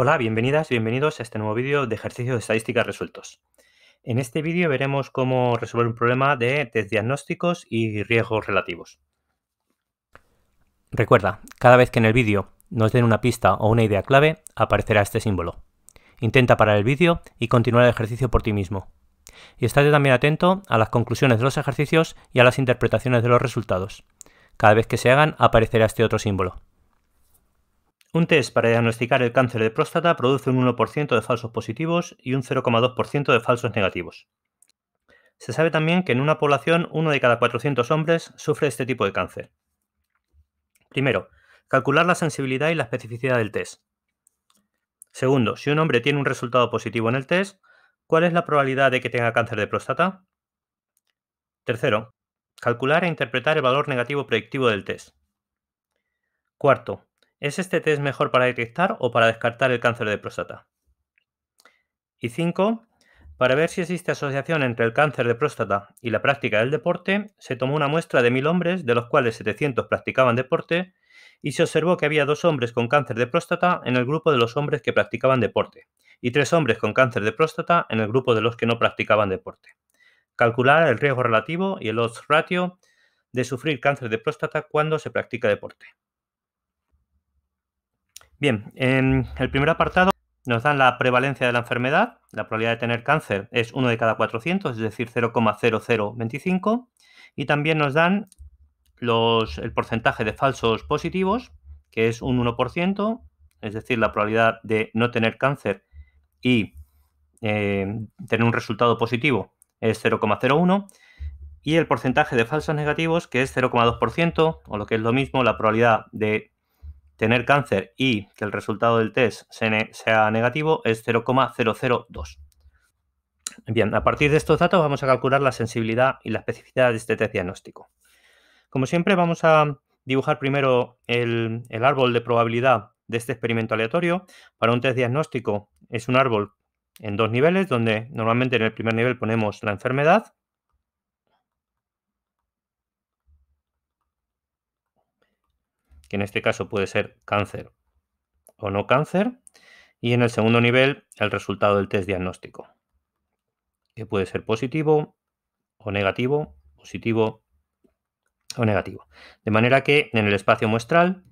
Hola, bienvenidas, y bienvenidos a este nuevo vídeo de ejercicios de estadísticas resueltos. En este vídeo veremos cómo resolver un problema de test diagnósticos y riesgos relativos. Recuerda, cada vez que en el vídeo nos den una pista o una idea clave, aparecerá este símbolo. Intenta parar el vídeo y continuar el ejercicio por ti mismo. Y estate también atento a las conclusiones de los ejercicios y a las interpretaciones de los resultados. Cada vez que se hagan, aparecerá este otro símbolo. Un test para diagnosticar el cáncer de próstata produce un 1% de falsos positivos y un 0,2% de falsos negativos. Se sabe también que en una población uno de cada 400 hombres sufre este tipo de cáncer. Primero, calcular la sensibilidad y la especificidad del test. Segundo, si un hombre tiene un resultado positivo en el test, ¿cuál es la probabilidad de que tenga cáncer de próstata? Tercero, calcular e interpretar el valor negativo predictivo del test. Cuarto, ¿Es este test mejor para detectar o para descartar el cáncer de próstata? Y 5. Para ver si existe asociación entre el cáncer de próstata y la práctica del deporte, se tomó una muestra de 1.000 hombres, de los cuales 700 practicaban deporte, y se observó que había dos hombres con cáncer de próstata en el grupo de los hombres que practicaban deporte, y tres hombres con cáncer de próstata en el grupo de los que no practicaban deporte. Calcular el riesgo relativo y el odds ratio de sufrir cáncer de próstata cuando se practica deporte. Bien, en el primer apartado nos dan la prevalencia de la enfermedad. La probabilidad de tener cáncer es 1 de cada 400, es decir, 0,0025. Y también nos dan el porcentaje de falsos positivos, que es un 1%, es decir, la probabilidad de no tener cáncer y eh, tener un resultado positivo es 0,01 y el porcentaje de falsos negativos que es 0,2% o lo que es lo mismo la probabilidad de Tener cáncer y que el resultado del test sea negativo es 0,002. Bien, a partir de estos datos vamos a calcular la sensibilidad y la especificidad de este test diagnóstico. Como siempre vamos a dibujar primero el, el árbol de probabilidad de este experimento aleatorio. Para un test diagnóstico es un árbol en dos niveles, donde normalmente en el primer nivel ponemos la enfermedad que en este caso puede ser cáncer o no cáncer. Y en el segundo nivel, el resultado del test diagnóstico, que puede ser positivo o negativo, positivo o negativo. De manera que en el espacio muestral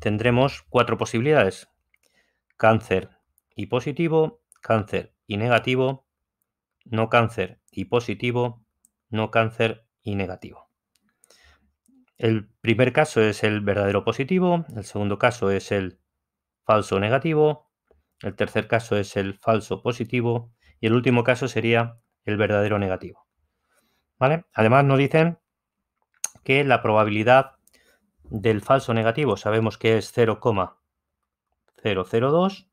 tendremos cuatro posibilidades. Cáncer y positivo, cáncer y negativo, no cáncer y positivo, no cáncer y negativo. El primer caso es el verdadero positivo, el segundo caso es el falso negativo, el tercer caso es el falso positivo y el último caso sería el verdadero negativo. ¿Vale? Además nos dicen que la probabilidad del falso negativo sabemos que es 0,002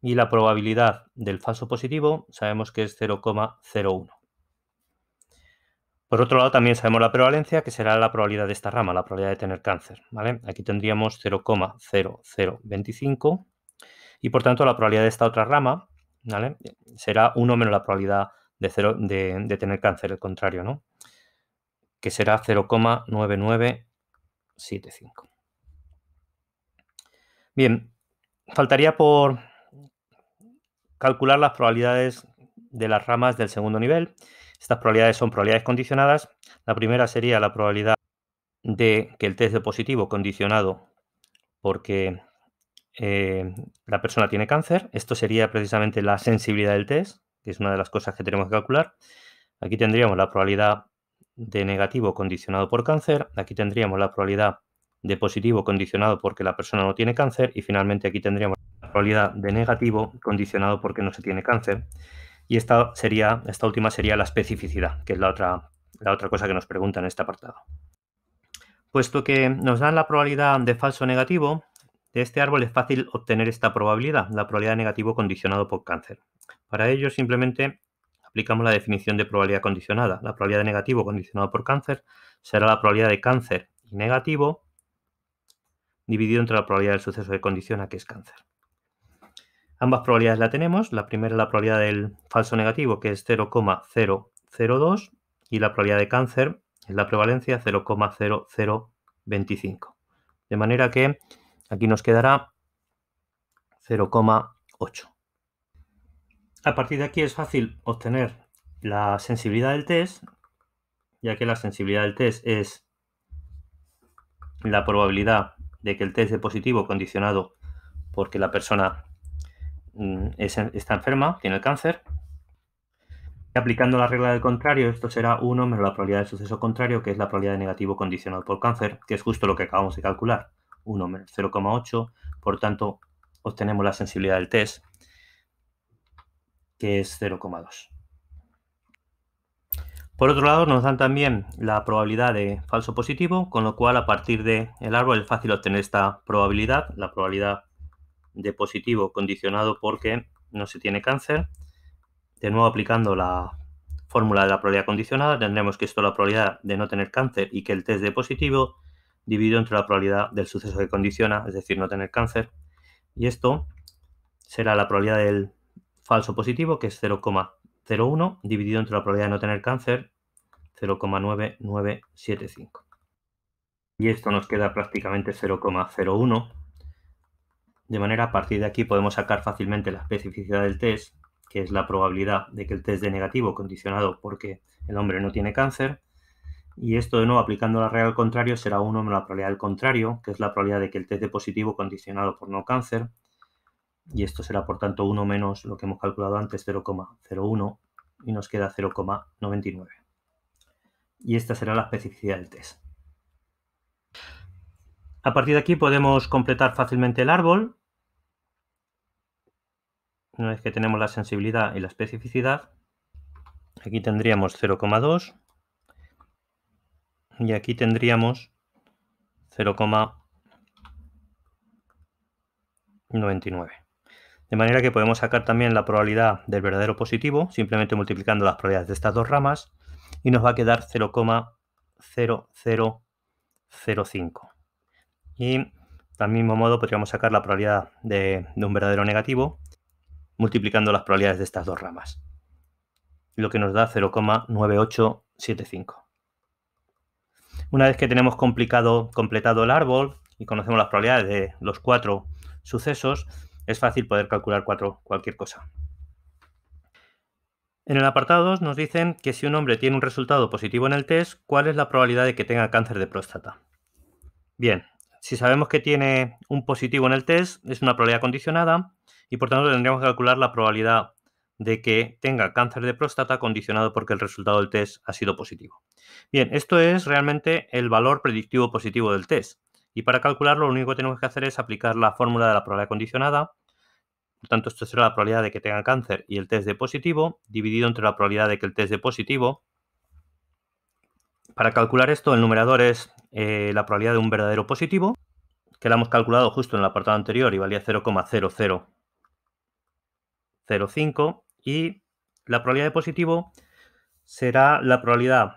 y la probabilidad del falso positivo sabemos que es 0,01. Por otro lado, también sabemos la prevalencia, que será la probabilidad de esta rama, la probabilidad de tener cáncer. ¿vale? Aquí tendríamos 0,0025 y por tanto la probabilidad de esta otra rama será 1 menos la probabilidad de, de, tener cáncer, el contrario, ¿no? que será 0,9975. Bien, faltaría por calcular las probabilidades de las ramas del segundo nivel estas probabilidades son probabilidades condicionadas. La primera sería la probabilidad de que el test de positivo condicionado porque eh, la persona tiene cáncer. Esto sería precisamente la sensibilidad del test, que es una de las cosas que tenemos que calcular. Aquí tendríamos la probabilidad de negativo condicionado por cáncer. Aquí tendríamos la probabilidad de positivo condicionado porque la persona no tiene cáncer. Y finalmente aquí tendríamos la probabilidad de negativo condicionado porque no se tiene cáncer. Y esta, sería, esta última sería la especificidad, que es la otra, la otra cosa que nos pregunta en este apartado. Puesto que nos dan la probabilidad de falso negativo, de este árbol es fácil obtener esta probabilidad, la probabilidad de negativo condicionado por cáncer. Para ello simplemente aplicamos la definición de probabilidad condicionada. La probabilidad de negativo condicionado por cáncer será la probabilidad de cáncer y negativo dividido entre la probabilidad del suceso que condiciona, que es cáncer. Ambas probabilidades la tenemos. La primera es la probabilidad del falso negativo, que es 0,002, y la probabilidad de cáncer es la prevalencia 0,0025. De manera que aquí nos quedará 0,8. A partir de aquí es fácil obtener la sensibilidad del test, ya que la sensibilidad del test es la probabilidad de que el test sea positivo condicionado porque la persona Mm, está enferma, tiene el cáncer. Y aplicando la regla del contrario, esto será 1 menos la probabilidad de suceso contrario, que es la probabilidad de negativo condicional por cáncer, que es justo lo que acabamos de calcular. 1 menos 0,8, por tanto, obtenemos la sensibilidad del test, que es 0,2. Por otro lado, nos dan también la probabilidad de falso positivo, con lo cual a partir del árbol es fácil obtener esta probabilidad, la probabilidad de positivo condicionado porque no se tiene cáncer. De nuevo aplicando la fórmula de la probabilidad condicionada, tendremos que esto es la probabilidad de no tener cáncer y que el test de positivo dividido entre la probabilidad del suceso que condiciona, es decir, no tener cáncer. Y esto será la probabilidad del falso positivo, que es 0,01, dividido entre la probabilidad de no tener cáncer, 0,9975. Y esto nos queda prácticamente 0,01 de manera, a partir de aquí podemos sacar fácilmente la especificidad del test, que es la probabilidad de que el test de negativo condicionado porque el hombre no tiene cáncer. Y esto de nuevo aplicando la regla al contrario será 1 menos la probabilidad del contrario, que es la probabilidad de que el test de positivo condicionado por no cáncer. Y esto será por tanto 1 menos lo que hemos calculado antes, 0,01, y nos queda 0,99. Y esta será la especificidad del test. A partir de aquí podemos completar fácilmente el árbol una vez que tenemos la sensibilidad y la especificidad, aquí tendríamos 0,2 y aquí tendríamos 0,99. De manera que podemos sacar también la probabilidad del verdadero positivo, simplemente multiplicando las probabilidades de estas dos ramas, y nos va a quedar 0,0005. Y del mismo modo podríamos sacar la probabilidad de, de un verdadero negativo, multiplicando las probabilidades de estas dos ramas, lo que nos da 0,9875. Una vez que tenemos complicado, completado el árbol y conocemos las probabilidades de los cuatro sucesos, es fácil poder calcular cuatro, cualquier cosa. En el apartado 2 nos dicen que si un hombre tiene un resultado positivo en el test, ¿cuál es la probabilidad de que tenga cáncer de próstata? Bien, si sabemos que tiene un positivo en el test, es una probabilidad condicionada y por tanto tendríamos que calcular la probabilidad de que tenga cáncer de próstata condicionado porque el resultado del test ha sido positivo. Bien, esto es realmente el valor predictivo positivo del test. Y para calcularlo lo único que tenemos que hacer es aplicar la fórmula de la probabilidad condicionada. Por tanto, esto será la probabilidad de que tenga cáncer y el test de positivo, dividido entre la probabilidad de que el test de positivo. Para calcular esto, el numerador es eh, la probabilidad de un verdadero positivo, que la hemos calculado justo en el apartado anterior y valía 0,00 0,5 y la probabilidad de positivo será la probabilidad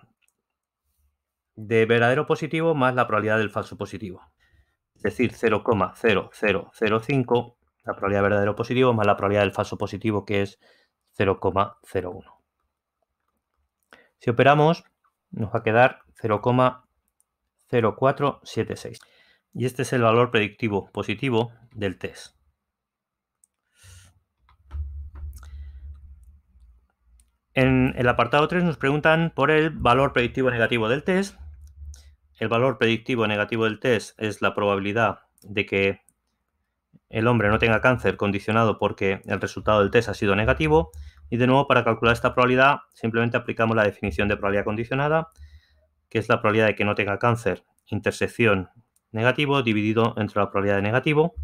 de verdadero positivo más la probabilidad del falso positivo. Es decir, 0,0005, la probabilidad de verdadero positivo más la probabilidad del falso positivo que es 0,01. Si operamos, nos va a quedar 0,0476. Y este es el valor predictivo positivo del test. En el apartado 3 nos preguntan por el valor predictivo negativo del test. El valor predictivo negativo del test es la probabilidad de que el hombre no tenga cáncer condicionado porque el resultado del test ha sido negativo. Y de nuevo, para calcular esta probabilidad, simplemente aplicamos la definición de probabilidad condicionada, que es la probabilidad de que no tenga cáncer, intersección negativo dividido entre la probabilidad de negativo.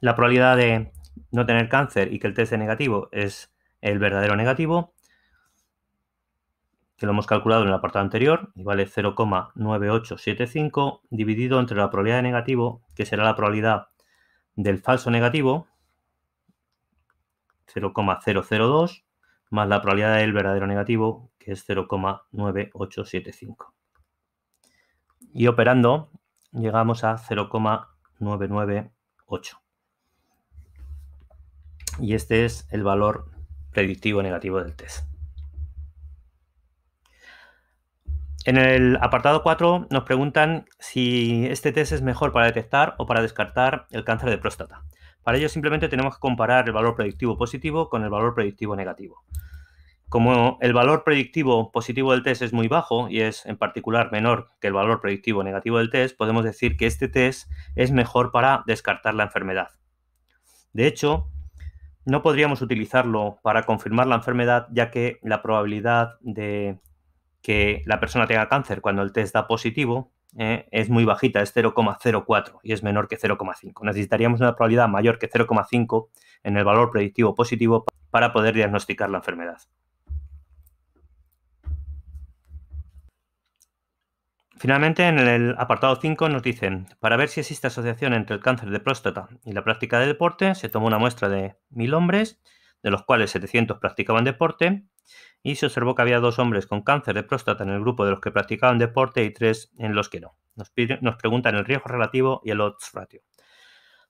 La probabilidad de no tener cáncer y que el test sea negativo es el verdadero negativo, que lo hemos calculado en el apartado anterior, y vale 0,9875, dividido entre la probabilidad de negativo, que será la probabilidad del falso negativo, 0,002, más la probabilidad del verdadero negativo, que es 0,9875. Y operando, llegamos a 0,998. Y este es el valor predictivo negativo del test. En el apartado 4 nos preguntan si este test es mejor para detectar o para descartar el cáncer de próstata. Para ello simplemente tenemos que comparar el valor predictivo positivo con el valor predictivo negativo. Como el valor predictivo positivo del test es muy bajo y es en particular menor que el valor predictivo negativo del test, podemos decir que este test es mejor para descartar la enfermedad. De hecho, no podríamos utilizarlo para confirmar la enfermedad, ya que la probabilidad de que la persona tenga cáncer cuando el test da positivo eh, es muy bajita, es 0,04 y es menor que 0,5. Necesitaríamos una probabilidad mayor que 0,5 en el valor predictivo positivo para poder diagnosticar la enfermedad. Finalmente, en el apartado 5 nos dicen, para ver si existe asociación entre el cáncer de próstata y la práctica de deporte, se tomó una muestra de 1.000 hombres, de los cuales 700 practicaban deporte, y se observó que había dos hombres con cáncer de próstata en el grupo de los que practicaban deporte y tres en los que no. Nos, preguntan el riesgo relativo y el odds ratio.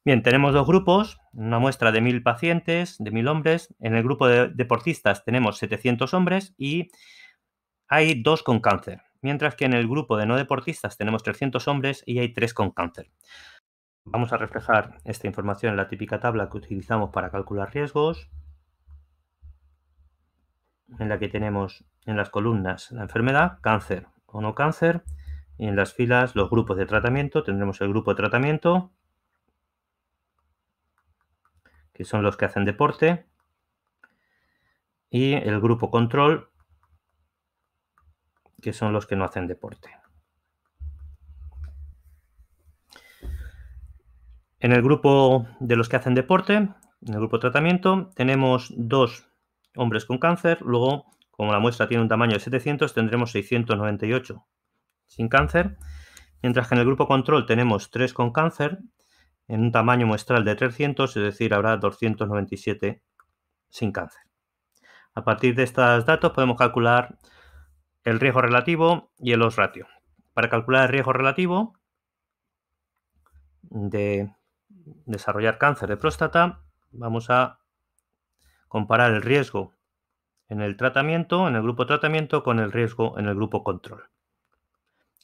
Bien, tenemos dos grupos, una muestra de 1.000 pacientes, de 1.000 hombres. En el grupo de deportistas tenemos 700 hombres y hay dos con cáncer mientras que en el grupo de no deportistas tenemos 300 hombres y hay 3 con cáncer. Vamos a reflejar esta información en la típica tabla que utilizamos para calcular riesgos, en la que tenemos en las columnas la enfermedad, cáncer o no cáncer, y en las filas los grupos de tratamiento, tendremos el grupo de tratamiento, que son los que hacen deporte, y el grupo control, que son los que no hacen deporte. En el grupo de los que hacen deporte, en el grupo tratamiento, tenemos dos hombres con cáncer, luego, como la muestra tiene un tamaño de 700, tendremos 698 sin cáncer, mientras que en el grupo control tenemos tres con cáncer, en un tamaño muestral de 300, es decir, habrá 297 sin cáncer. A partir de estos datos podemos calcular el riesgo relativo y el loss ratio. Para calcular el riesgo relativo de desarrollar cáncer de próstata, vamos a comparar el riesgo en el tratamiento, en el grupo tratamiento, con el riesgo en el grupo control.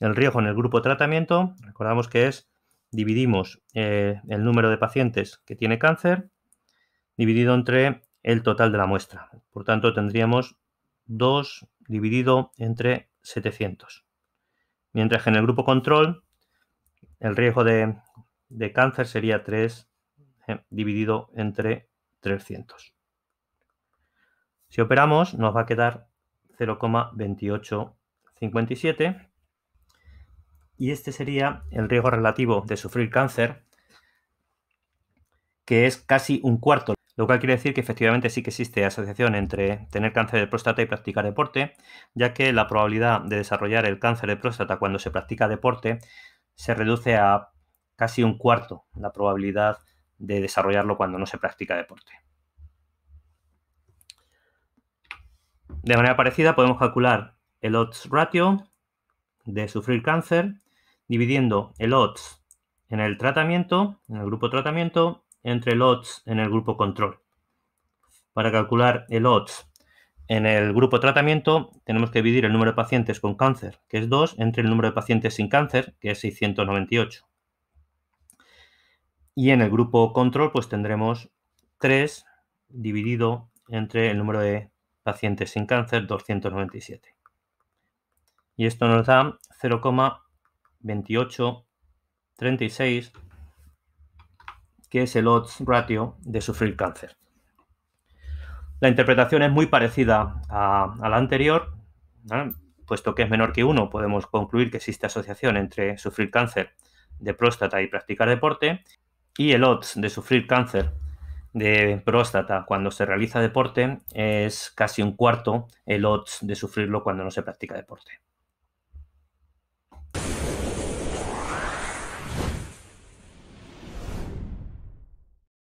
El riesgo en el grupo tratamiento, recordamos que es, dividimos eh, el número de pacientes que tiene cáncer, dividido entre el total de la muestra. Por tanto, tendríamos dos dividido entre 700. Mientras que en el grupo control el riesgo de, cáncer sería 3 eh, dividido entre 300. Si operamos nos va a quedar 0,2857 y este sería el riesgo relativo de sufrir cáncer, que es casi un cuarto lo cual quiere decir que efectivamente sí que existe asociación entre tener cáncer de próstata y practicar deporte, ya que la probabilidad de desarrollar el cáncer de próstata cuando se practica deporte se reduce a casi un cuarto la probabilidad de desarrollarlo cuando no se practica deporte. De manera parecida podemos calcular el odds ratio de sufrir cáncer dividiendo el odds en el tratamiento, en el grupo tratamiento entre el odds en el grupo control. Para calcular el odds en el grupo tratamiento, tenemos que dividir el número de pacientes con cáncer, que es 2, entre el número de pacientes sin cáncer, que es 698. Y en el grupo control, pues tendremos 3 dividido entre el número de pacientes sin cáncer, 297. Y esto nos da 0,2836 que es el odds ratio de sufrir cáncer. La interpretación es muy parecida a, la anterior, puesto que es menor que 1, podemos concluir que existe asociación entre sufrir cáncer de próstata y practicar deporte, y el odds de sufrir cáncer de próstata cuando se realiza deporte es casi un cuarto el odds de sufrirlo cuando no se practica deporte.